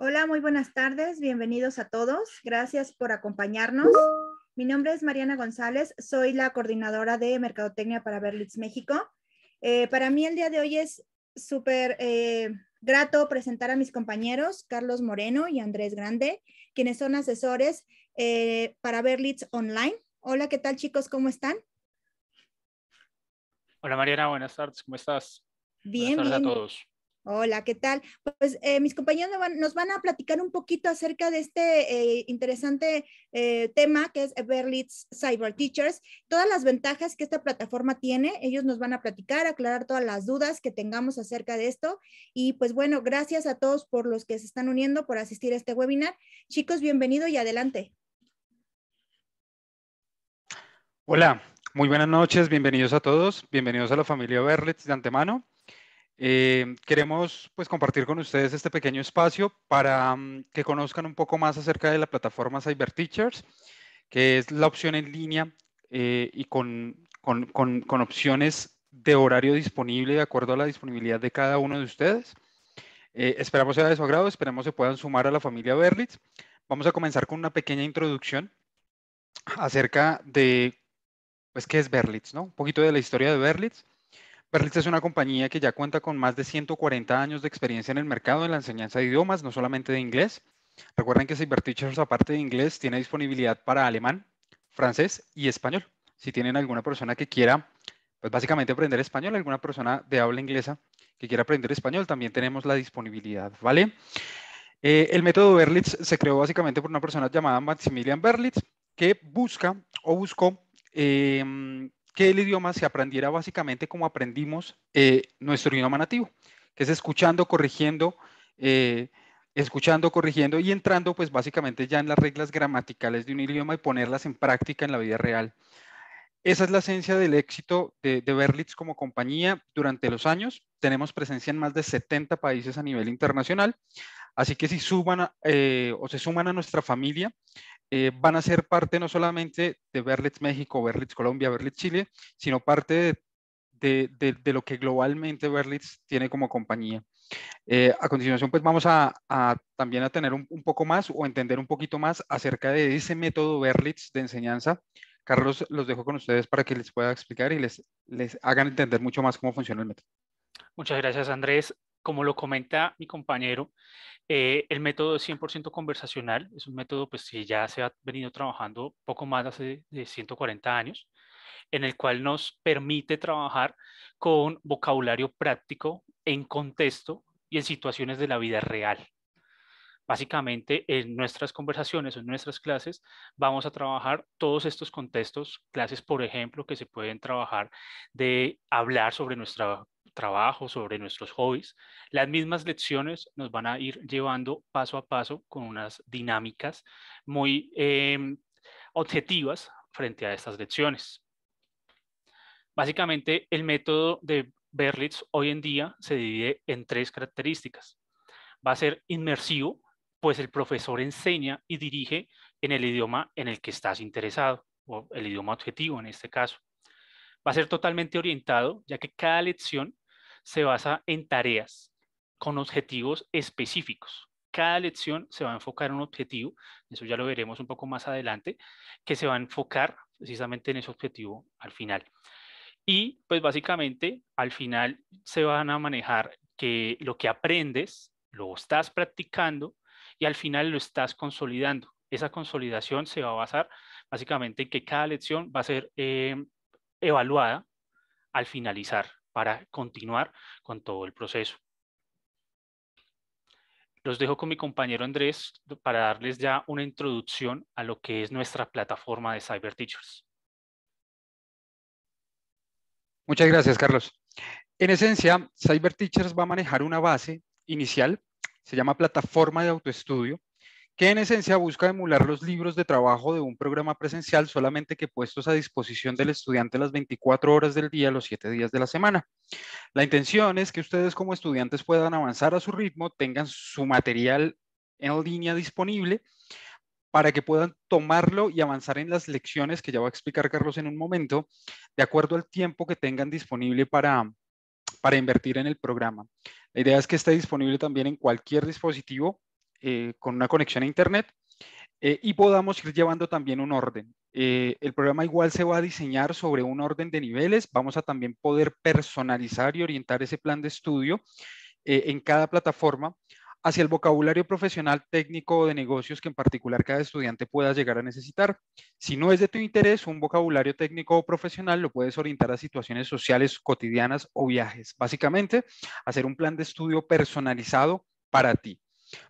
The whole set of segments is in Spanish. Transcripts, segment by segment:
Hola, muy buenas tardes. Bienvenidos a todos. Gracias por acompañarnos. Mi nombre es Mariana González. Soy la coordinadora de Mercadotecnia para Berlitz México. Eh, para mí el día de hoy es súper eh, grato presentar a mis compañeros Carlos Moreno y Andrés Grande, quienes son asesores eh, para Berlitz Online. Hola, ¿qué tal chicos? ¿Cómo están? Hola Mariana, buenas tardes. ¿Cómo estás? Bien, buenas tardes a todos. Hola, ¿qué tal? Pues eh, mis compañeros nos van, a platicar un poquito acerca de este eh, interesante eh, tema que es Berlitz Cyber Teachers, todas las ventajas que esta plataforma tiene. Ellos nos van a platicar, aclarar todas las dudas que tengamos acerca de esto. Y pues bueno, gracias a todos por los que se están uniendo, por asistir a este webinar. Chicos, bienvenido y adelante. Hola, muy buenas noches, bienvenidos a todos, bienvenidos a la familia Berlitz de antemano. Eh, queremos pues, compartir con ustedes este pequeño espacio para mm, que conozcan un poco más acerca de la plataforma CyberTeachers, que es la opción en línea eh, y con, con, con, con, opciones de horario disponible de acuerdo a la disponibilidad de cada uno de ustedes. Eh, esperamos sea de su agrado, esperamos se puedan sumar a la familia Berlitz. Vamos a comenzar con una pequeña introducción acerca de pues, qué es Berlitz, ¿no? Un poquito de la historia de Berlitz Berlitz es una compañía que ya cuenta con más de 140 años de experiencia en el mercado en la enseñanza de idiomas, no solamente de inglés. Recuerden que Cyberteachers, aparte de inglés, tiene disponibilidad para alemán, francés y español. Si tienen alguna persona que quiera, pues básicamente aprender español, alguna persona de habla inglesa que quiera aprender español, también tenemos la disponibilidad, ¿vale? Eh, el método Berlitz se creó básicamente por una persona llamada Maximilian Berlitz, que busca o buscó em, que el idioma se aprendiera básicamente como aprendimos eh, nuestro idioma nativo, que es escuchando, corrigiendo, eh, escuchando, corrigiendo y entrando pues básicamente ya en las reglas gramaticales de un idioma y ponerlas en práctica en la vida real. Esa es la esencia del éxito de, de Berlitz como compañía durante los años. Tenemos presencia en más de 70 países a nivel internacional. Así que si suman eh, o se suman a nuestra familia, eh, van a ser parte no solamente de Berlitz México, Berlitz Colombia, Berlitz Chile, sino parte de, lo que globalmente Berlitz tiene como compañía. Eh, a continuación, pues vamos a, también a tener un, poco más o entender un poquito más acerca de ese método Berlitz de enseñanza. Carlos, los dejo con ustedes para que les pueda explicar y les, les hagan entender mucho más cómo funciona el método. Muchas gracias, Andrés como lo comenta mi compañero, eh, el método es 100% conversacional, es un método pues, que ya se ha venido trabajando poco más hace de eh, 140 años, en el cual nos permite trabajar con vocabulario práctico en contexto y en situaciones de la vida real. Básicamente, en nuestras conversaciones o en nuestras clases vamos a trabajar todos estos contextos, clases, por ejemplo, que se pueden trabajar de hablar sobre nuestra trabajo, sobre nuestros hobbies, las mismas lecciones nos van a ir llevando paso a paso con unas dinámicas muy em, objetivas frente a estas lecciones. Básicamente, el método de Berlitz hoy en día se divide en tres características. Va a ser inmersivo, pues el profesor enseña y dirige en el idioma en el que estás interesado, o el idioma objetivo en este caso. Va a ser totalmente orientado, ya que cada lección se basa en tareas con objetivos específicos. Cada lección se va a enfocar en un objetivo, eso ya lo veremos un poco más adelante, que se va a enfocar precisamente en ese objetivo al final. Y pues básicamente al final se van a manejar que lo que aprendes lo estás practicando y al final lo estás consolidando. Esa consolidación se va a basar básicamente en que cada lección va a ser eh, evaluada al finalizar para continuar con todo el proceso. Los dejo con mi compañero Andrés para darles ya una introducción a lo que es nuestra plataforma de Cyber Teachers. Muchas gracias, Carlos. En esencia, Cyber Teachers va a manejar una base inicial, se llama plataforma de autoestudio, que en esencia busca emular los libros de trabajo de un programa presencial, solamente que puestos a disposición del estudiante las 24 horas del día, los 7 días de la semana. La intención es que ustedes como estudiantes puedan avanzar a su ritmo, tengan su material en línea disponible para que puedan tomarlo y avanzar en las lecciones que ya va a explicar Carlos en un momento, de acuerdo al tiempo que tengan disponible para, para invertir en el programa. La idea es que esté disponible también en cualquier dispositivo eh, con una conexión a Internet eh, y podamos ir llevando también un orden. Eh, el programa igual se va a diseñar sobre un orden de niveles. Vamos a también poder personalizar y orientar ese plan de estudio en cada plataforma hacia el vocabulario profesional técnico o de negocios que en particular cada estudiante pueda llegar a necesitar. Si no es de tu interés un vocabulario técnico o profesional, lo puedes orientar a situaciones sociales cotidianas o viajes. Básicamente, hacer un plan de estudio personalizado para ti.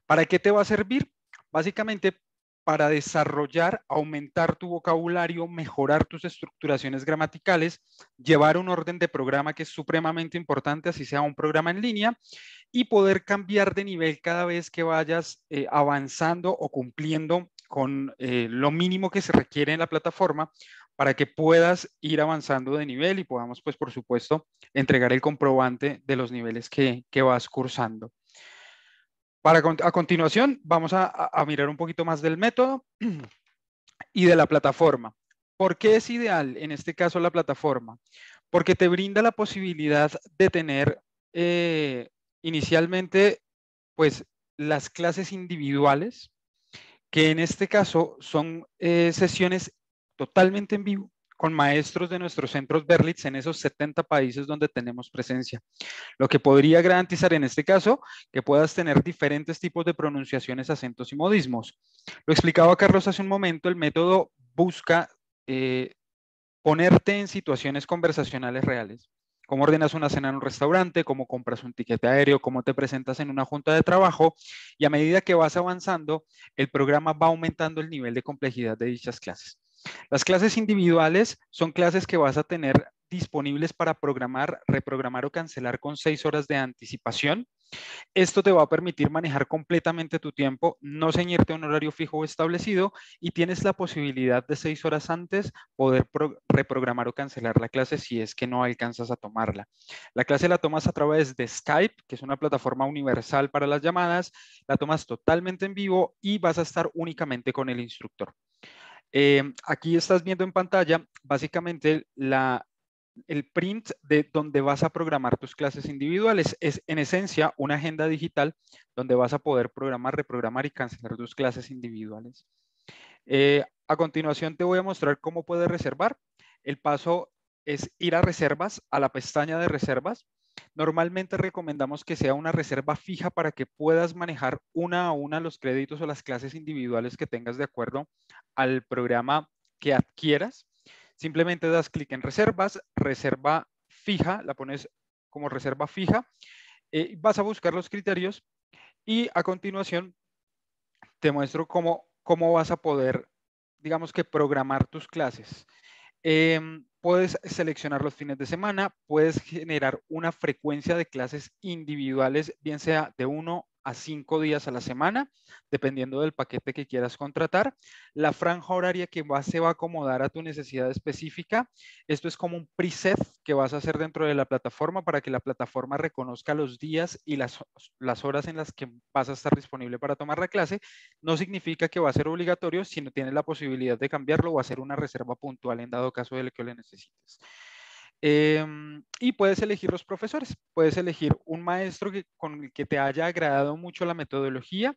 ¿Para qué te va a servir? Básicamente para desarrollar, aumentar tu vocabulario, mejorar tus estructuraciones gramaticales, llevar un orden de programa que es supremamente importante, así sea un programa en línea, y poder cambiar de nivel cada vez que vayas eh, avanzando o cumpliendo con eh, lo mínimo que se requiere en la plataforma para que puedas ir avanzando de nivel y podamos, pues, por supuesto, entregar el comprobante de los niveles que, que vas cursando. Para, a continuación, vamos a, mirar un poquito más del método y de la plataforma. ¿Por qué es ideal en este caso la plataforma? Porque te brinda la posibilidad de tener eh, inicialmente pues, las clases individuales, que en este caso son eh, sesiones totalmente en vivo, con maestros de nuestros centros Berlitz en esos 70 países donde tenemos presencia, lo que podría garantizar en este caso que puedas tener diferentes tipos de pronunciaciones, acentos y modismos. Lo explicaba Carlos hace un momento, el método busca eh, ponerte en situaciones conversacionales reales cómo ordenas una cena en un restaurante, cómo compras un tiquete aéreo, cómo te presentas en una junta de trabajo. Y a medida que vas avanzando, el programa va aumentando el nivel de complejidad de dichas clases. Las clases individuales son clases que vas a tener disponibles para programar, reprogramar o cancelar con seis horas de anticipación. Esto te va a permitir manejar completamente tu tiempo, no ceñirte a un horario fijo o establecido y tienes la posibilidad de seis horas antes poder reprogramar o cancelar la clase si es que no alcanzas a tomarla. La clase la tomas a través de Skype, que es una plataforma universal para las llamadas, la tomas totalmente en vivo y vas a estar únicamente con el instructor. Em, aquí estás viendo en pantalla básicamente el print de donde vas a programar tus clases individuales. Es en esencia una agenda digital donde vas a poder programar, reprogramar y cancelar tus clases individuales. Eh, a continuación te voy a mostrar cómo puedes reservar. El paso es ir a reservas, a la pestaña de reservas. Normalmente recomendamos que sea una reserva fija para que puedas manejar una a una los créditos o las clases individuales que tengas de acuerdo al programa que adquieras. Simplemente das clic en reservas, reserva fija, la pones como reserva fija, eh, vas a buscar los criterios y a continuación te muestro cómo vas a poder, digamos que programar tus clases. Em, puedes seleccionar los fines de semana, puedes generar una frecuencia de clases individuales, bien sea de uno a cinco días a la semana, dependiendo del paquete que quieras contratar. La franja horaria que se va a acomodar a tu necesidad específica. Esto es como un preset que vas a hacer dentro de la plataforma para que la plataforma reconozca los días y las, las horas en las que vas a estar disponible para tomar la clase. No significa que va a ser obligatorio, sino tienes la posibilidad de cambiarlo o hacer una reserva puntual en dado caso de lo que le necesites. Em, y puedes elegir los profesores, puedes elegir un maestro que, con el que te haya agradado mucho la metodología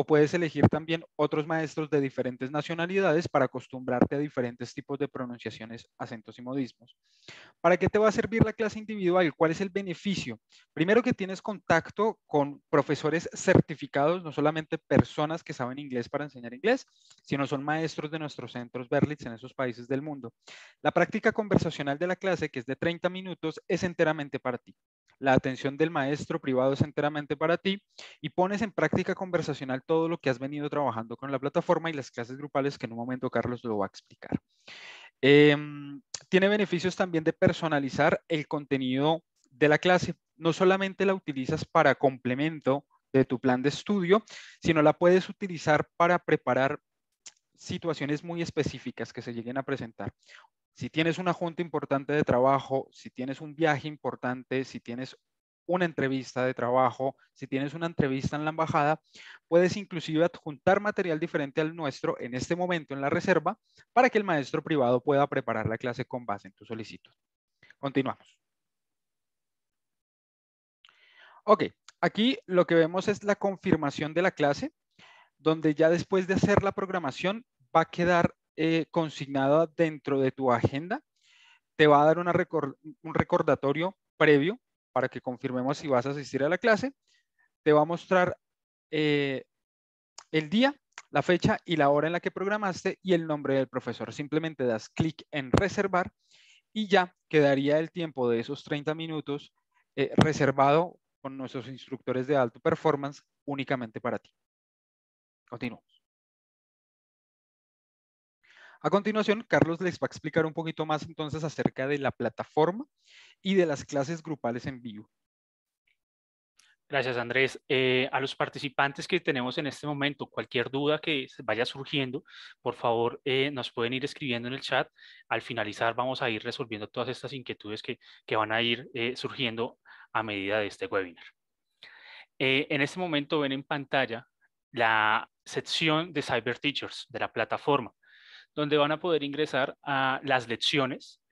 o puedes elegir también otros maestros de diferentes nacionalidades para acostumbrarte a diferentes tipos de pronunciaciones, acentos y modismos. ¿Para qué te va a servir la clase individual? ¿Cuál es el beneficio? Primero que tienes contacto con profesores certificados, no solamente personas que saben inglés para enseñar inglés, sino son maestros de nuestros centros Berlitz en esos países del mundo. La práctica conversacional de la clase, que es de 30 minutos, es enteramente para ti la atención del maestro privado es enteramente para ti y pones en práctica conversacional todo lo que has venido trabajando con la plataforma y las clases grupales que en un momento Carlos lo va a explicar. Em, tiene beneficios también de personalizar el contenido de la clase. No solamente la utilizas para complemento de tu plan de estudio, sino la puedes utilizar para preparar situaciones muy específicas que se lleguen a presentar. Si tienes una junta importante de trabajo, si tienes un viaje importante, si tienes una entrevista de trabajo, si tienes una entrevista en la embajada, puedes inclusive adjuntar material diferente al nuestro en este momento en la reserva para que el maestro privado pueda preparar la clase con base en tu solicitud. Continuamos. Ok, aquí lo que vemos es la confirmación de la clase donde ya después de hacer la programación va a quedar eh, consignada dentro de tu agenda. Te va a dar un recordatorio previo para que confirmemos si vas a asistir a la clase. Te va a mostrar eh, el día, la fecha y la hora en la que programaste y el nombre del profesor. Simplemente das clic en reservar y ya quedaría el tiempo de esos 30 minutos eh, reservado con nuestros instructores de alto performance únicamente para ti. Continuamos. A continuación, Carlos les va a explicar un poquito más entonces acerca de la plataforma y de las clases grupales en vivo. Gracias, Andrés. Eh, a los participantes que tenemos en este momento, cualquier duda que vaya surgiendo, por favor, eh, nos pueden ir escribiendo en el chat. Al finalizar, vamos a ir resolviendo todas estas inquietudes que, van a ir eh, surgiendo a medida de este webinar. en este momento ven en pantalla la sección de Cyber Teachers de la plataforma, donde van a poder ingresar a las lecciones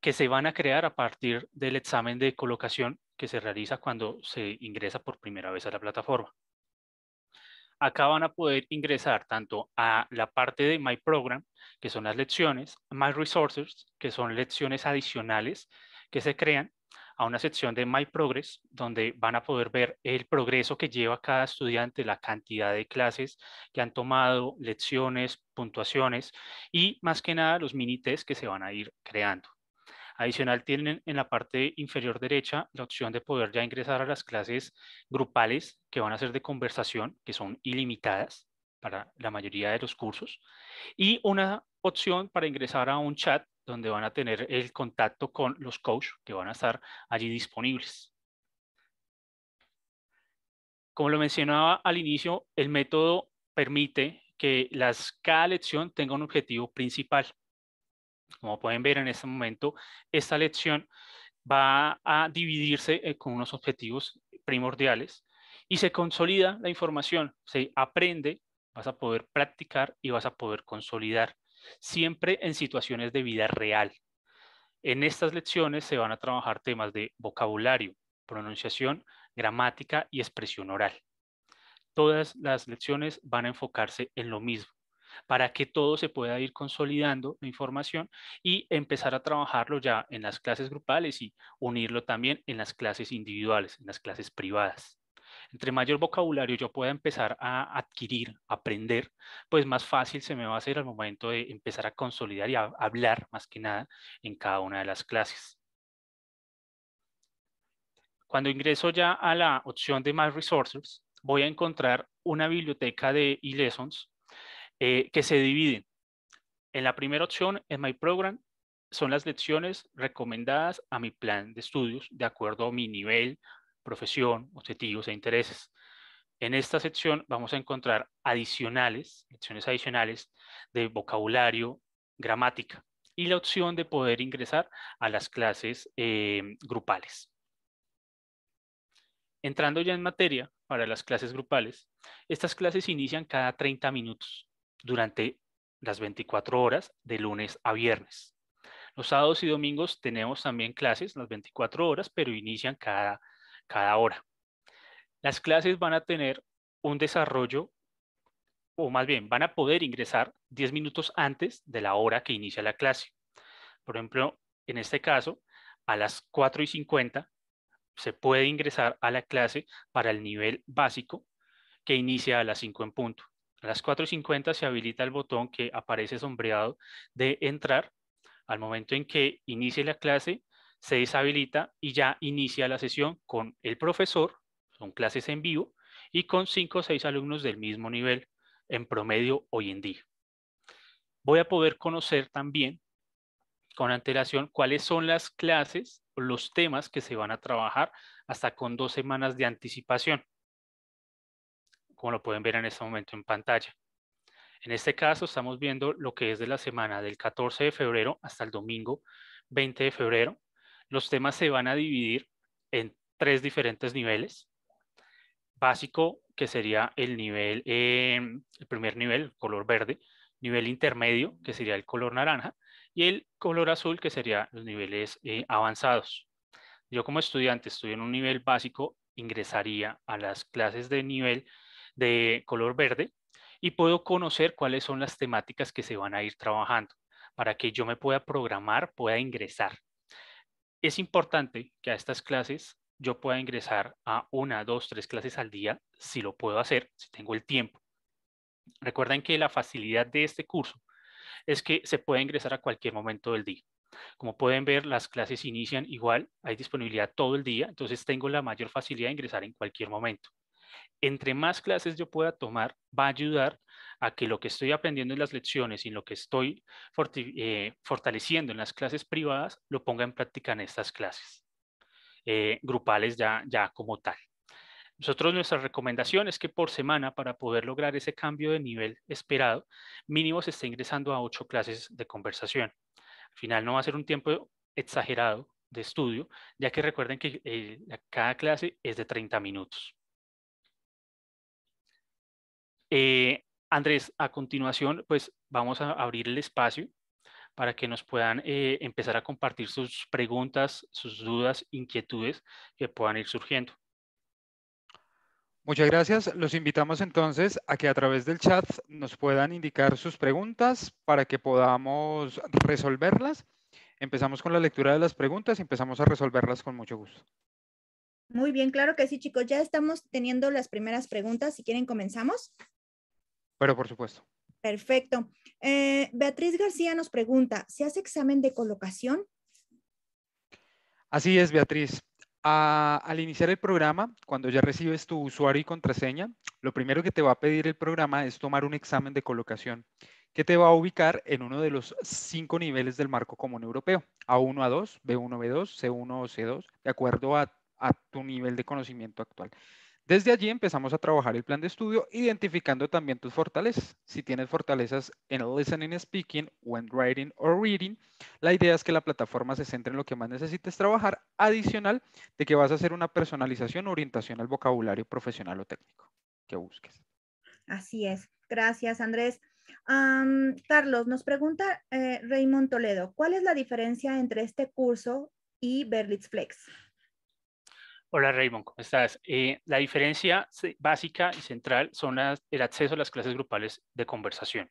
que se van a crear a partir del examen de colocación que se realiza cuando se ingresa por primera vez a la plataforma. Acá van a poder ingresar tanto a la parte de My Program, que son las lecciones, My Resources, que son lecciones adicionales que se crean, a una sección de My Progress, donde van a poder ver el progreso que lleva cada estudiante, la cantidad de clases que han tomado, lecciones, puntuaciones y más que nada los mini test que se van a ir creando. Adicional tienen en la parte inferior derecha la opción de poder ya ingresar a las clases grupales que van a ser de conversación, que son ilimitadas para la mayoría de los cursos, y una opción para ingresar a un chat donde van a tener el contacto con los coaches que van a estar allí disponibles. Como lo mencionaba al inicio, el método permite que las, cada lección tenga un objetivo principal. Como pueden ver en este momento, esta lección va a dividirse eh, con unos objetivos primordiales y se consolida la información, se aprende vas a poder practicar y vas a poder consolidar, siempre en situaciones de vida real. En estas lecciones se van a trabajar temas de vocabulario, pronunciación, gramática y expresión oral. Todas las lecciones van a enfocarse en lo mismo, para que todo se pueda ir consolidando la información y empezar a trabajarlo ya en las clases grupales y unirlo también en las clases individuales, en las clases privadas entre mayor vocabulario yo pueda empezar a adquirir, aprender, pues más fácil se me va a hacer al momento de empezar a consolidar y a hablar más que nada en cada una de las clases. Cuando ingreso ya a la opción de My resources, voy a encontrar una biblioteca de eLessons eh, que se divide. En la primera opción, en My Program, son las lecciones recomendadas a mi plan de estudios de acuerdo a mi nivel, profesión, objetivos e intereses. En esta sección vamos a encontrar adicionales, lecciones adicionales de vocabulario, gramática y la opción de poder ingresar a las clases eh, grupales. Entrando ya en materia para las clases grupales, estas clases inician cada 30 minutos durante las 24 horas de lunes a viernes. Los sábados y domingos tenemos también clases las 24 horas, pero inician cada cada hora. Las clases van a tener un desarrollo, o más bien, van a poder ingresar 10 minutos antes de la hora que inicia la clase. Por ejemplo, en este caso, a las 4 y 50 se puede ingresar a la clase para el nivel básico que inicia a las 5 en punto. A las 4 y 50 se habilita el botón que aparece sombreado de entrar. Al momento en que inicie la clase, se deshabilita y ya inicia la sesión con el profesor, son clases en vivo, y con cinco o seis alumnos del mismo nivel en promedio hoy en día. Voy a poder conocer también con antelación cuáles son las clases o los temas que se van a trabajar hasta con dos semanas de anticipación, como lo pueden ver en este momento en pantalla. En este caso estamos viendo lo que es de la semana del 14 de febrero hasta el domingo 20 de febrero, los temas se van a dividir en tres diferentes niveles. Básico, que sería el nivel, eh, el primer nivel, color verde, nivel intermedio, que sería el color naranja, y el color azul, que sería los niveles eh, avanzados. Yo como estudiante estoy en un nivel básico, ingresaría a las clases de nivel de color verde y puedo conocer cuáles son las temáticas que se van a ir trabajando para que yo me pueda programar, pueda ingresar es importante que a estas clases yo pueda ingresar a una, dos, tres clases al día, si lo puedo hacer, si tengo el tiempo. Recuerden que la facilidad de este curso es que se puede ingresar a cualquier momento del día. Como pueden ver, las clases inician igual, hay disponibilidad todo el día, entonces tengo la mayor facilidad de ingresar en cualquier momento. Entre más clases yo pueda tomar, va a ayudar a que lo que estoy aprendiendo en las lecciones y lo que estoy eh, fortaleciendo en las clases privadas, lo ponga en práctica en estas clases eh, grupales ya, como tal. Nosotros nuestra recomendación es que por semana, para poder lograr ese cambio de nivel esperado, mínimo se esté ingresando a ocho clases de conversación. Al final no va a ser un tiempo exagerado de estudio, ya que recuerden que eh, cada clase es de 30 minutos. Eh, Andrés, a continuación, pues vamos a abrir el espacio para que nos puedan eh, empezar a compartir sus preguntas, sus dudas, inquietudes que puedan ir surgiendo. Muchas gracias. Los invitamos entonces a que a través del chat nos puedan indicar sus preguntas para que podamos resolverlas. Empezamos con la lectura de las preguntas y empezamos a resolverlas con mucho gusto. Muy bien, claro que sí, chicos. Ya estamos teniendo las primeras preguntas. Si quieren, comenzamos. Pero por supuesto. Perfecto. Eh, Beatriz García nos pregunta, ¿se hace examen de colocación? Así es, Beatriz. al iniciar el programa, cuando ya recibes tu usuario y contraseña, lo primero que te va a pedir el programa es tomar un examen de colocación que te va a ubicar en uno de los cinco niveles del marco común europeo, A1, A2, B1, B2, C1 o C2, de acuerdo a a tu nivel de conocimiento actual. Desde allí empezamos a trabajar el plan de estudio identificando también tus fortalezas. Si tienes fortalezas en listening, speaking, when writing o reading, la idea es que la plataforma se centre en lo que más necesites trabajar, adicional de que vas a hacer una personalización o orientación al vocabulario profesional o técnico que busques. Así es. Gracias, Andrés. Carlos, nos pregunta eh, Raymond Toledo, ¿cuál es la diferencia entre este curso y Berlitz Flex? Hola Raymond, ¿cómo estás? Eh, la diferencia básica y central son las, el acceso a las clases grupales de conversación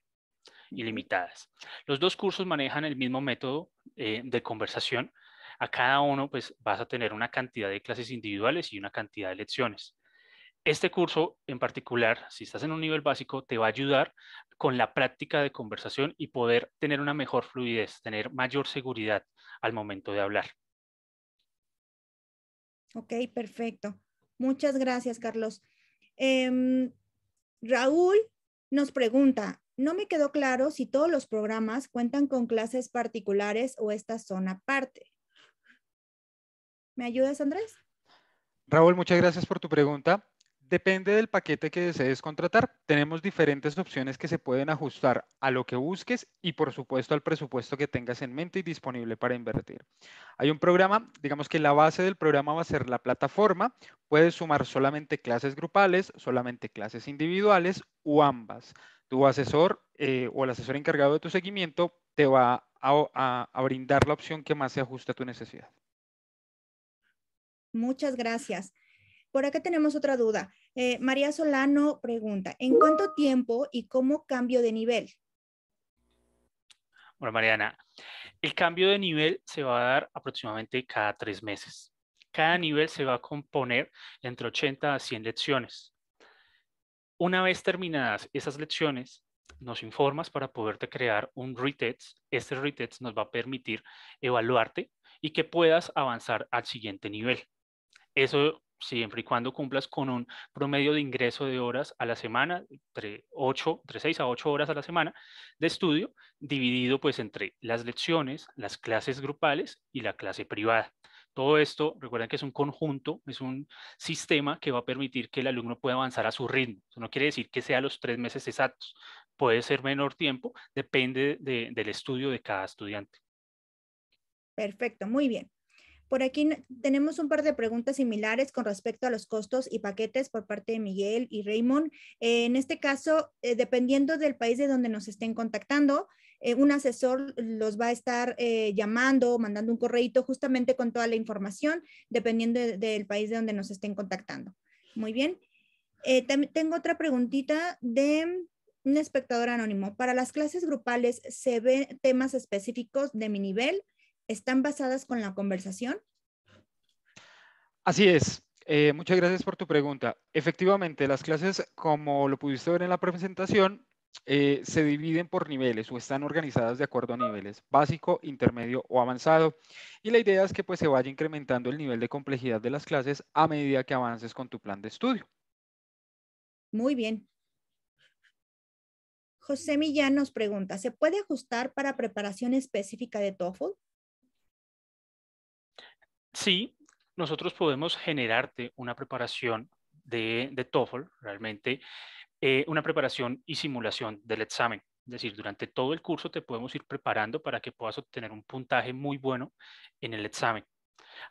ilimitadas. Los dos cursos manejan el mismo método eh, de conversación. A cada uno pues vas a tener una cantidad de clases individuales y una cantidad de lecciones. Este curso en particular, si estás en un nivel básico, te va a ayudar con la práctica de conversación y poder tener una mejor fluidez, tener mayor seguridad al momento de hablar. Ok, perfecto. Muchas gracias, Carlos. Em, Raúl nos pregunta, no me quedó claro si todos los programas cuentan con clases particulares o estas son aparte. ¿Me ayudas, Andrés? Raúl, muchas gracias por tu pregunta. Depende del paquete que desees contratar. Tenemos diferentes opciones que se pueden ajustar a lo que busques y por supuesto al presupuesto que tengas en mente y disponible para invertir. Hay un programa, digamos que la base del programa va a ser la plataforma. Puedes sumar solamente clases grupales, solamente clases individuales o ambas. Tu asesor eh, o el asesor encargado de tu seguimiento te va a, brindar la opción que más se ajuste a tu necesidad. Muchas gracias. Por acá tenemos otra duda. Eh, María Solano pregunta, ¿en cuánto tiempo y cómo cambio de nivel? Bueno, Mariana, el cambio de nivel se va a dar aproximadamente cada tres meses. Cada nivel se va a componer entre 80 a 100 lecciones. Una vez terminadas esas lecciones, nos informas para poderte crear un retest. Este retest nos va a permitir evaluarte y que puedas avanzar al siguiente nivel. Eso siempre y cuando cumplas con un promedio de ingreso de horas a la semana, entre, 8, entre a 8 horas a la semana de estudio, dividido pues entre las lecciones, las clases grupales y la clase privada. Todo esto, recuerden que es un conjunto, es un sistema que va a permitir que el alumno pueda avanzar a su ritmo. no quiere decir que sea los tres meses exactos, puede ser menor tiempo, depende del estudio de cada estudiante. Perfecto, muy bien. Por aquí tenemos un par de preguntas similares con respecto a los costos y paquetes por parte de Miguel y Raymond. Eh, en este caso, eh, dependiendo del país de donde nos estén contactando, eh, un asesor los va a estar llamando, mandando un correo justamente con toda la información, dependiendo del país de donde nos estén contactando. Muy bien. tengo otra preguntita de un espectador anónimo. Para las clases grupales, ¿se ven temas específicos de mi nivel? están basadas con la conversación? Así es. Eh, muchas gracias por tu pregunta. Efectivamente, las clases, como lo pudiste ver en la presentación, eh, se dividen por niveles o están organizadas de acuerdo a niveles básico, intermedio o avanzado. Y la idea es que pues, se vaya incrementando el nivel de complejidad de las clases a medida que avances con tu plan de estudio. Muy bien. José Millán nos pregunta, ¿se puede ajustar para preparación específica de TOEFL? sí, nosotros podemos generarte una preparación de, TOEFL, realmente, eh, una preparación y simulación del examen. Es decir, durante todo el curso te podemos ir preparando para que puedas obtener un puntaje muy bueno en el examen.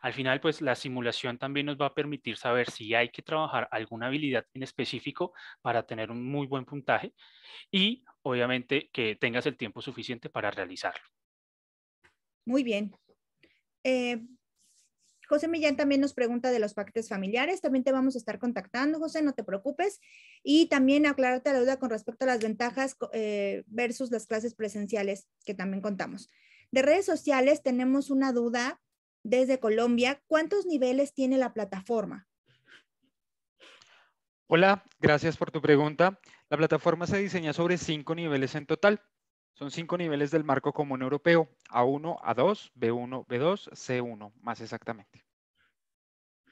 Al final, pues la simulación también nos va a permitir saber si hay que trabajar alguna habilidad en específico para tener un muy buen puntaje y obviamente que tengas el tiempo suficiente para realizarlo. Muy bien. Eh, José Millán también nos pregunta de los paquetes familiares. También te vamos a estar contactando, José, no te preocupes. Y también aclararte la duda con respecto a las ventajas eh, versus las clases presenciales que también contamos. De redes sociales tenemos una duda desde Colombia. ¿Cuántos niveles tiene la plataforma? Hola, gracias por tu pregunta. La plataforma se diseña sobre cinco niveles en total. Son cinco niveles del marco común europeo, A1, A2, B1, B2, C1, más exactamente.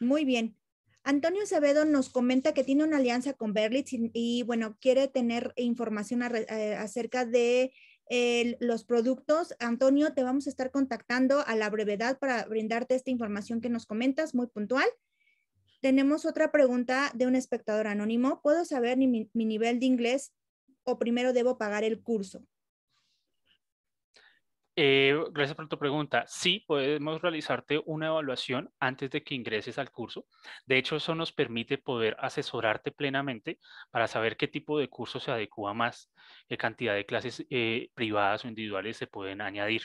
Muy bien. Antonio Acevedo nos comenta que tiene una alianza con Berlitz y, bueno, quiere tener información eh, acerca de eh, los productos. Antonio, te vamos a estar contactando a la brevedad para brindarte esta información que nos comentas, muy puntual. Tenemos otra pregunta de un espectador anónimo. ¿Puedo saber mi nivel de inglés o primero debo pagar el curso? Eh, gracias por tu pregunta. Sí, podemos realizarte una evaluación antes de que ingreses al curso. De hecho, eso nos permite poder asesorarte plenamente para saber qué tipo de curso se adecua más, qué cantidad de clases eh, privadas o individuales se pueden añadir.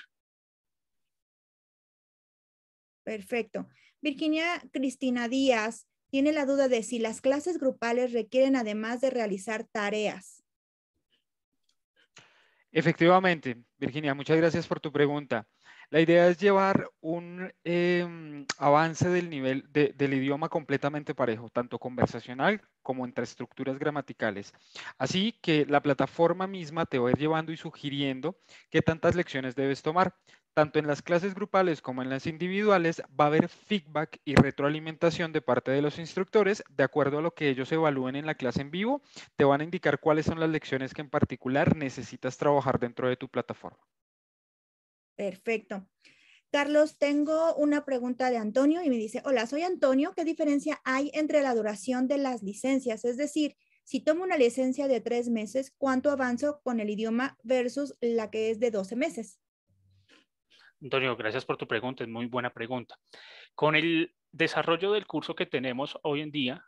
Perfecto. Virginia Cristina Díaz tiene la duda de si las clases grupales requieren además de realizar tareas. Efectivamente, Virginia, muchas gracias por tu pregunta. La idea es llevar un em, avance del nivel del idioma completamente parejo, tanto conversacional como entre estructuras gramaticales. Así que la plataforma misma te va a ir llevando y sugiriendo qué tantas lecciones debes tomar. Tanto en las clases grupales como en las individuales va a haber feedback y retroalimentación de parte de los instructores de acuerdo a lo que ellos evalúen en la clase en vivo. Te van a indicar cuáles son las lecciones que en particular necesitas trabajar dentro de tu plataforma. Perfecto. Carlos, tengo una pregunta de Antonio y me dice, hola, soy Antonio, ¿qué diferencia hay entre la duración de las licencias? Es decir, si tomo una licencia de tres meses, ¿cuánto avanzo con el idioma versus la que es de 12 meses? Antonio, gracias por tu pregunta, es muy buena pregunta. Con el desarrollo del curso que tenemos hoy en día,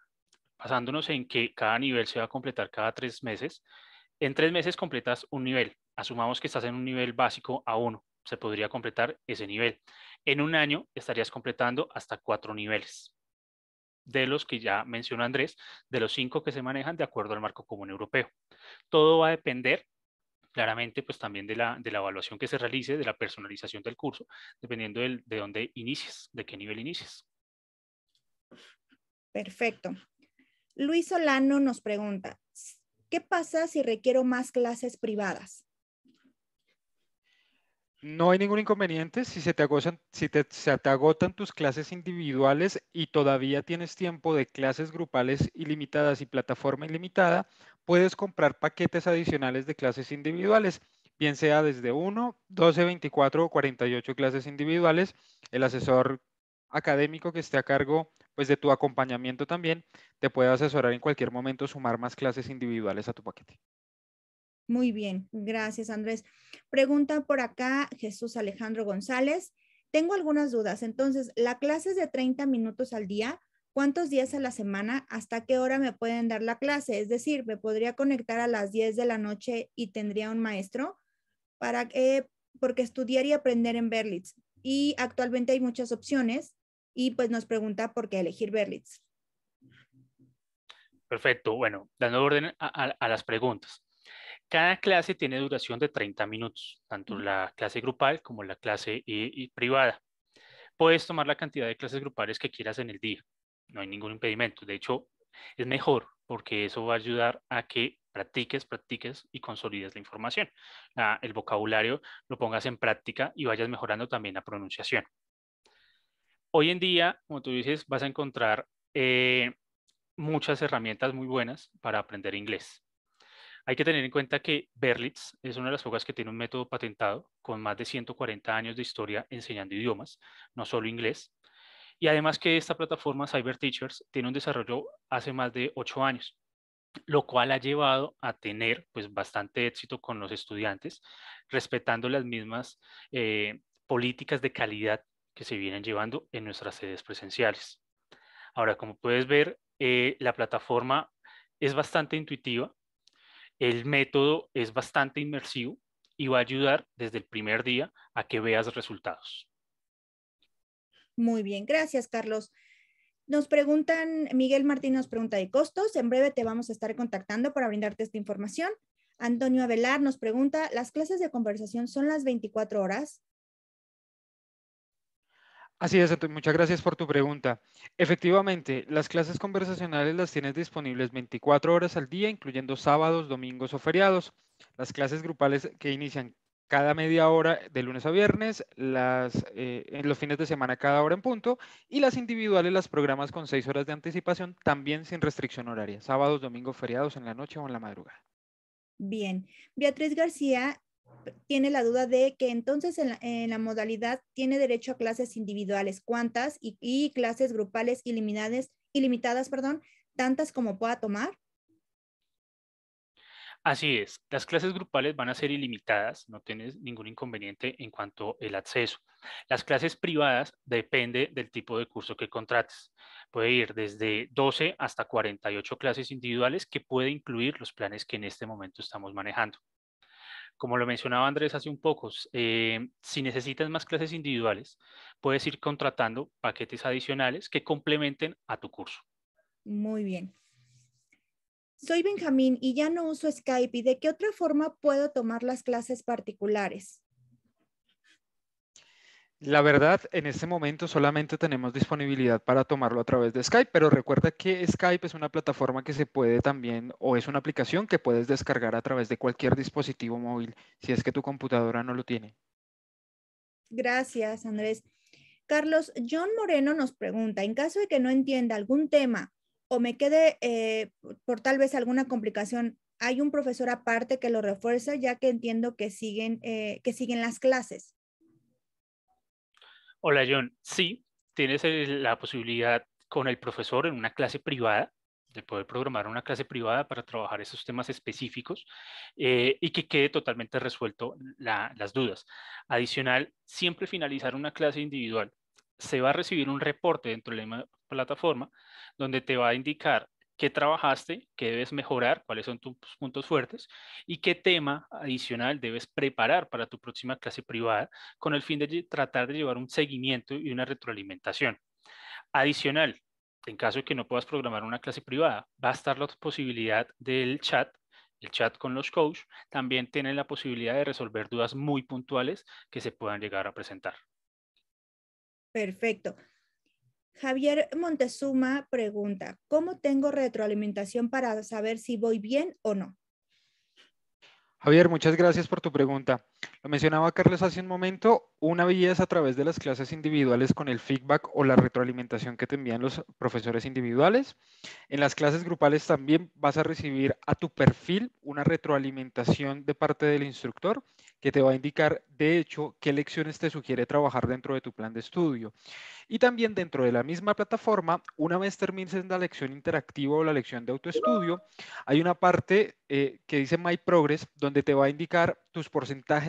basándonos en que cada nivel se va a completar cada tres meses, en tres meses completas un nivel. Asumamos que estás en un nivel básico a uno, se podría completar ese nivel. En un año estarías completando hasta cuatro niveles de los que ya mencionó Andrés, de los cinco que se manejan de acuerdo al marco común europeo. Todo va a depender claramente pues también de la, de la evaluación que se realice, de la personalización del curso, dependiendo de dónde inicies, de qué nivel inicies. Perfecto. Luis Solano nos pregunta, ¿qué pasa si requiero más clases privadas? No hay ningún inconveniente si se te agotan, si agotan tus clases individuales y todavía tienes tiempo de clases grupales ilimitadas y plataforma ilimitada, puedes comprar paquetes adicionales de clases individuales, bien sea desde 1, 12, 24 o 48 clases individuales. El asesor académico que esté a cargo pues de tu acompañamiento también te puede asesorar en cualquier momento sumar más clases individuales a tu paquete. Muy bien, gracias Andrés. Pregunta por acá Jesús Alejandro González. Tengo algunas dudas. Entonces, la clase es de 30 minutos al día. ¿Cuántos días a la semana? ¿Hasta qué hora me pueden dar la clase? Es decir, ¿me podría conectar a las 10 de la noche y tendría un maestro? Para, qué eh, porque estudiar y aprender en Berlitz. Y actualmente hay muchas opciones y pues nos pregunta por qué elegir Berlitz. Perfecto. Bueno, dando orden a las preguntas. Cada clase tiene duración de 30 minutos, tanto la clase grupal como la clase eh, privada. Puedes tomar la cantidad de clases grupales que quieras en el día, no hay ningún impedimento. De hecho, es mejor porque eso va a ayudar a que practiques, practiques y consolides la información. Ah, el vocabulario lo pongas en práctica y vayas mejorando también la pronunciación. Hoy en día, como tú dices, vas a encontrar eh, muchas herramientas muy buenas para aprender inglés. Hay que tener en cuenta que Berlitz es una de las pocas que tiene un método patentado con más de 140 años de historia enseñando idiomas, no solo inglés. Y además que esta plataforma CyberTeachers tiene un desarrollo hace más de 8 años, lo cual ha llevado a tener pues, bastante éxito con los estudiantes, respetando las mismas eh, políticas de calidad que se vienen llevando en nuestras sedes presenciales. Ahora, como puedes ver, eh, la plataforma es bastante intuitiva el método es bastante inmersivo y va a ayudar desde el primer día a que veas resultados. Muy bien, gracias Carlos. Nos preguntan, Miguel Martín nos pregunta de costos. En breve te vamos a estar contactando para brindarte esta información. Antonio Avelar nos pregunta, ¿las clases de conversación son las 24 horas? Así es, muchas gracias por tu pregunta. Efectivamente, las clases conversacionales las tienes disponibles 24 horas al día, incluyendo sábados, domingos o feriados. Las clases grupales que inician cada media hora de lunes a viernes, las, eh, en los fines de semana cada hora en punto, y las individuales las programas con seis horas de anticipación, también sin restricción horaria, sábados, domingos, feriados, en la noche o en la madrugada. Bien, Beatriz García tiene la duda de que entonces en la, modalidad tiene derecho a clases individuales, cuántas y, clases grupales ilimitadas, ilimitadas, perdón, tantas como pueda tomar. Así es, las clases grupales van a ser ilimitadas, no tienes ningún inconveniente en cuanto al acceso. Las clases privadas depende del tipo de curso que contrates. Puede ir desde 12 hasta 48 clases individuales que puede incluir los planes que en este momento estamos manejando. Como lo mencionaba Andrés hace un poco, eh, si necesitas más clases individuales, puedes ir contratando paquetes adicionales que complementen a tu curso. Muy bien. Soy Benjamín y ya no uso Skype. ¿Y de qué otra forma puedo tomar las clases particulares? La verdad, en este momento solamente tenemos disponibilidad para tomarlo a través de Skype, pero recuerda que Skype es una plataforma que se puede también, o es una aplicación que puedes descargar a través de cualquier dispositivo móvil, si es que tu computadora no lo tiene. Gracias, Andrés. Carlos, John Moreno nos pregunta, en caso de que no entienda algún tema o me quede eh, por tal vez alguna complicación, ¿hay un profesor aparte que lo refuerza ya que entiendo que siguen, eh, que siguen las clases? Hola John, sí, tienes la posibilidad con el profesor en una clase privada de poder programar una clase privada para trabajar esos temas específicos eh, y que quede totalmente resuelto las dudas. Adicional, siempre finalizar una clase individual, se va a recibir un reporte dentro de la plataforma donde te va a indicar qué trabajaste, qué debes mejorar, cuáles son tus puntos fuertes y qué tema adicional debes preparar para tu próxima clase privada con el fin de tratar de llevar un seguimiento y una retroalimentación. Adicional, en caso de que no puedas programar una clase privada, va a estar la posibilidad del chat el chat con los coaches, también tienen la posibilidad de resolver dudas muy puntuales que se puedan llegar a presentar. Perfecto. Javier Montezuma pregunta, ¿cómo tengo retroalimentación para saber si voy bien o no? Javier, muchas gracias por tu pregunta. Lo mencionaba Carlos hace un momento, una vía a través de las clases individuales con el feedback o la retroalimentación que te envían los profesores individuales. En las clases grupales también vas a recibir a tu perfil una retroalimentación de parte del instructor que te va a indicar, de hecho, qué lecciones te sugiere trabajar dentro de tu plan de estudio. Y también dentro de la misma plataforma, una vez termines la lección interactiva o la lección de autoestudio, hay una parte eh, que dice My Progress, donde te va a indicar tus porcentajes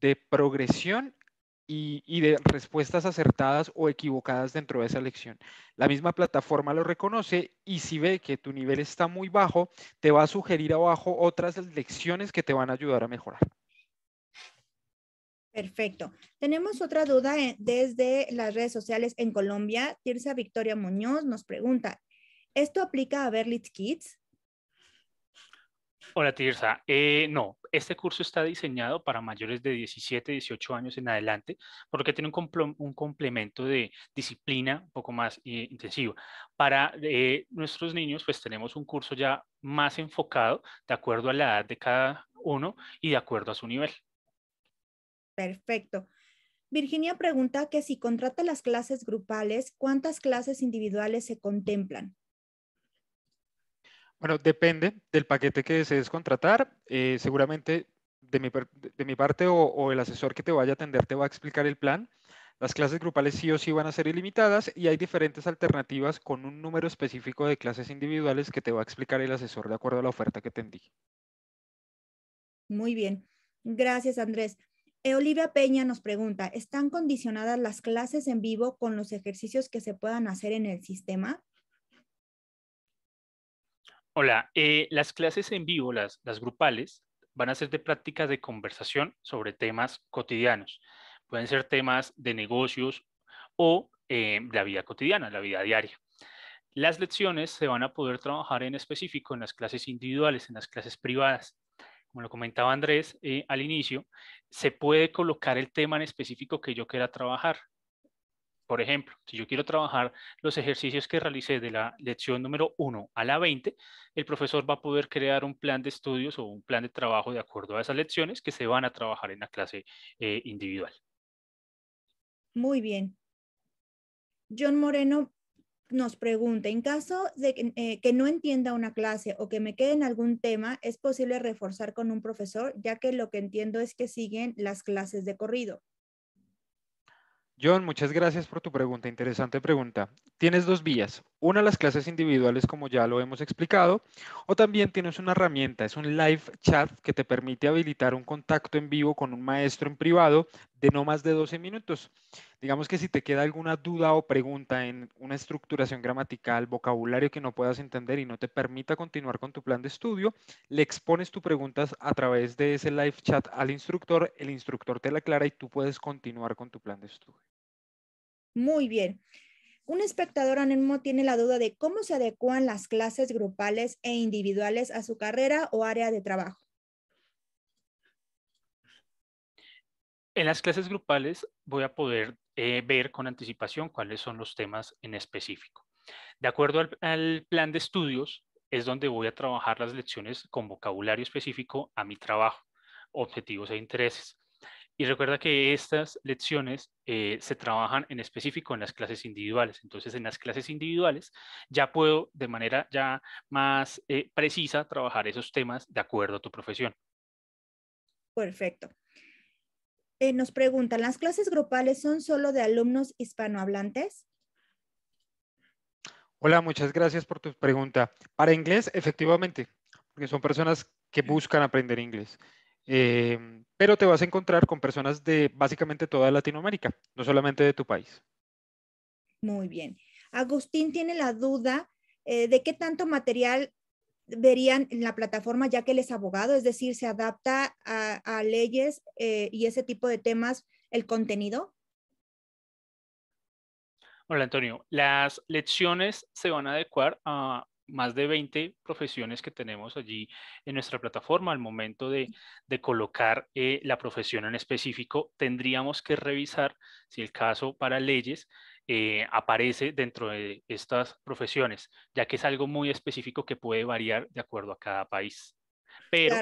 de, progresión y, de respuestas acertadas o equivocadas dentro de esa lección. La misma plataforma lo reconoce y si ve que tu nivel está muy bajo, te va a sugerir abajo otras lecciones que te van a ayudar a mejorar. Perfecto. Tenemos otra duda eh, desde las redes sociales en Colombia. Tirsa Victoria Muñoz nos pregunta, ¿esto aplica a Berlitz Kids? Hola Tirsa, eh, no, este curso está diseñado para mayores de 17, 18 años en adelante, porque tiene un, complemento de disciplina un poco más eh, intensivo. Para eh, nuestros niños, pues tenemos un curso ya más enfocado de acuerdo a la edad de cada uno y de acuerdo a su nivel. Perfecto. Virginia pregunta que si contrata las clases grupales, ¿cuántas clases individuales se contemplan? Bueno, depende del paquete que desees contratar. Eh, seguramente de mi, parte o, el asesor que te vaya a atender te va a explicar el plan. Las clases grupales sí o sí van a ser ilimitadas y hay diferentes alternativas con un número específico de clases individuales que te va a explicar el asesor de acuerdo a la oferta que te Muy bien. Gracias, Andrés. Eh, Olivia Peña nos pregunta, ¿están condicionadas las clases en vivo con los ejercicios que se puedan hacer en el sistema? Hola, eh, las clases en vivo, las, grupales, van a ser de prácticas de conversación sobre temas cotidianos. Pueden ser temas de negocios o de eh, la vida cotidiana, la vida diaria. Las lecciones se van a poder trabajar en específico en las clases individuales, en las clases privadas. Como lo comentaba Andrés eh, al inicio, se puede colocar el tema en específico que yo quiera trabajar. Por ejemplo, si yo quiero trabajar los ejercicios que realicé de la lección número 1 a la 20, el profesor va a poder crear un plan de estudios o un plan de trabajo de acuerdo a esas lecciones que se van a trabajar en la clase eh, individual. Muy bien. John Moreno nos pregunta, en caso de eh, que, no entienda una clase o que me quede en algún tema, ¿es posible reforzar con un profesor, ya que lo que entiendo es que siguen las clases de corrido? John, muchas gracias por tu pregunta, interesante pregunta. Tienes dos vías. Una las clases individuales, como ya lo hemos explicado, o también tienes una herramienta, es un live chat que te permite habilitar un contacto en vivo con un maestro en privado de no más de 12 minutos. Digamos que si te queda alguna duda o pregunta en una estructuración gramatical, vocabulario que no puedas entender y no te permita continuar con tu plan de estudio, le expones tus preguntas a través de ese live chat al instructor, el instructor te la aclara y tú puedes continuar con tu plan de estudio. Muy bien. Un espectador anónimo tiene la duda de cómo se adecúan las clases grupales e individuales a su carrera o área de trabajo. En las clases grupales voy a poder eh, ver con anticipación cuáles son los temas en específico. De acuerdo al, plan de estudios, es donde voy a trabajar las lecciones con vocabulario específico a mi trabajo, objetivos e intereses. Y recuerda que estas lecciones eh, se trabajan en específico en las clases individuales. Entonces, en las clases individuales ya puedo de manera ya más eh, precisa trabajar esos temas de acuerdo a tu profesión. Perfecto. Eh, nos preguntan, ¿las clases grupales son solo de alumnos hispanohablantes? Hola, muchas gracias por tu pregunta. Para inglés, efectivamente, porque son personas que buscan aprender inglés. Em, pero te vas a encontrar con personas de básicamente toda Latinoamérica, no solamente de tu país. Muy bien. Agustín tiene la duda eh, de qué tanto material verían en la plataforma, ya que él es abogado, es decir, se adapta a, leyes eh, y ese tipo de temas, el contenido. Hola Antonio, las lecciones se van a adecuar a más de 20 profesiones que tenemos allí en nuestra plataforma. Al momento de, de colocar eh, la profesión en específico, tendríamos que revisar si el caso para leyes eh, aparece dentro de estas profesiones, ya que es algo muy específico que puede variar de acuerdo a cada país. Pero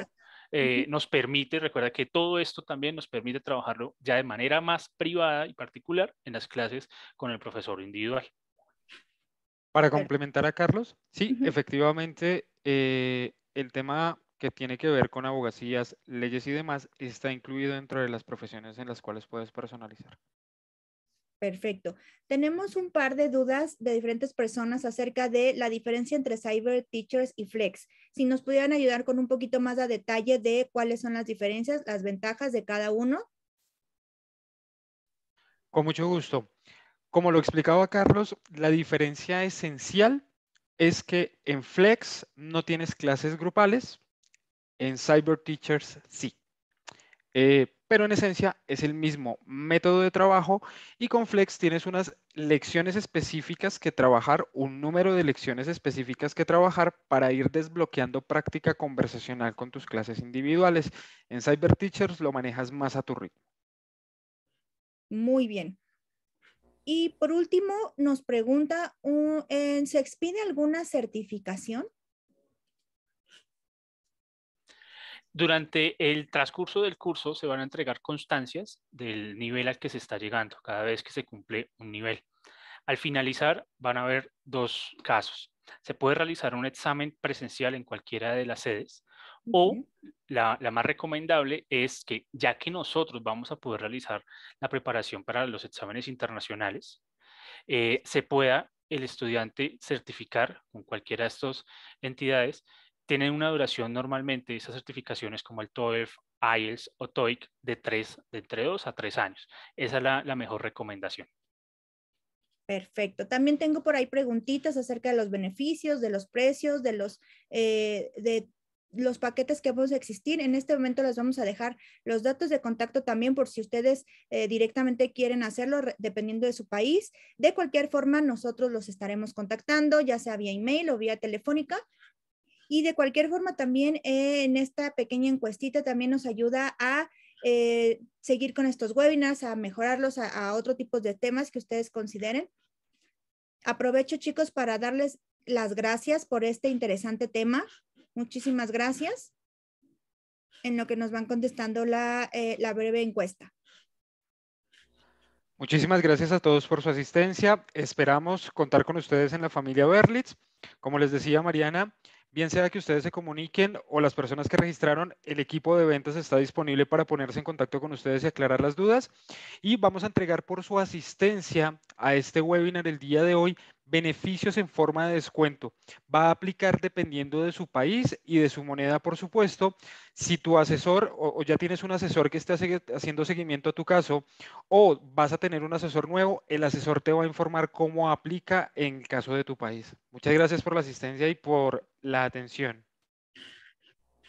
eh, nos permite, recuerda que todo esto también nos permite trabajarlo ya de manera más privada y particular en las clases con el profesor individual. Para complementar a Carlos, sí, efectivamente, eh, el tema que tiene que ver con abogacías, leyes y demás, está incluido dentro de las profesiones en las cuales puedes personalizar. Perfecto. Tenemos un par de dudas de diferentes personas acerca de la diferencia entre Cyber Teachers y Flex. Si nos pudieran ayudar con un poquito más a detalle de cuáles son las diferencias, las ventajas de cada uno. Con mucho gusto como lo explicaba Carlos, la diferencia esencial es que en Flex no tienes clases grupales, en Cyber Teachers sí. Eh, pero en esencia es el mismo método de trabajo y con Flex tienes unas lecciones específicas que trabajar, un número de lecciones específicas que trabajar para ir desbloqueando práctica conversacional con tus clases individuales. En Cyber Teachers lo manejas más a tu ritmo. Muy bien. Y por último, nos pregunta, uh, eh, ¿se expide alguna certificación? Durante el transcurso del curso se van a entregar constancias del nivel al que se está llegando, cada vez que se cumple un nivel. Al finalizar van a haber dos casos. Se puede realizar un examen presencial en cualquiera de las sedes o la, más recomendable es que ya que nosotros vamos a poder realizar la preparación para los exámenes internacionales, eh, se pueda el estudiante certificar con cualquiera de estas entidades. Tienen una duración normalmente esas certificaciones como el TOEFL, IELTS o TOEIC de, tres, de entre dos a tres años. Esa es la, mejor recomendación. Perfecto. También tengo por ahí preguntitas acerca de los beneficios, de los precios, de los eh, de los paquetes que vamos a existir. En este momento les vamos a dejar los datos de contacto también por si ustedes eh, directamente quieren hacerlo dependiendo de su país. De cualquier forma, nosotros los estaremos contactando, ya sea vía email o vía telefónica. Y de cualquier forma, también eh, en esta pequeña encuestita también nos ayuda a eh, seguir con estos webinars, a mejorarlos a, a otro tipo de temas que ustedes consideren. Aprovecho, chicos, para darles las gracias por este interesante tema. Muchísimas gracias. En lo que nos van contestando eh, la, breve encuesta. Muchísimas gracias a todos por su asistencia. Esperamos contar con ustedes en la familia Berlitz. Como les decía Mariana, bien sea que ustedes se comuniquen o las personas que registraron, el equipo de ventas está disponible para ponerse en contacto con ustedes y aclarar las dudas. Y vamos a entregar por su asistencia a este webinar el día de hoy Beneficios en forma de descuento. Va a aplicar dependiendo de su país y de su moneda, por supuesto. Si tu asesor o, ya tienes un asesor que esté haciendo seguimiento a tu caso o vas a tener un asesor nuevo, el asesor te va a informar cómo aplica en el caso de tu país. Muchas gracias por la asistencia y por la atención.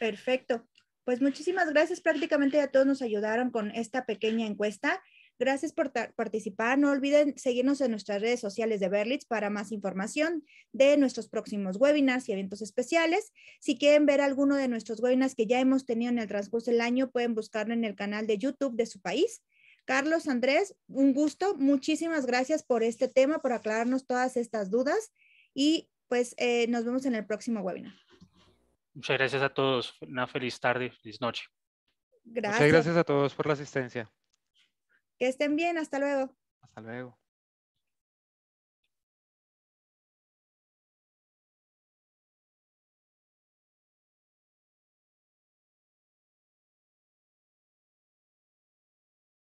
Perfecto. Pues muchísimas gracias. Prácticamente a todos nos ayudaron con esta pequeña encuesta. Gracias por participar. No olviden seguirnos en nuestras redes sociales de Berlitz para más información de nuestros próximos webinars y eventos especiales. Si quieren ver alguno de nuestros webinars que ya hemos tenido en el transcurso del año, pueden buscarlo en el canal de YouTube de su país. Carlos, Andrés, un gusto. Muchísimas gracias por este tema, por aclararnos todas estas dudas y pues eh, nos vemos en el próximo webinar. Muchas gracias a todos. Una feliz tarde, feliz noche. Gracias. Muchas gracias a todos por la asistencia. Que estén bien, hasta luego. Hasta luego.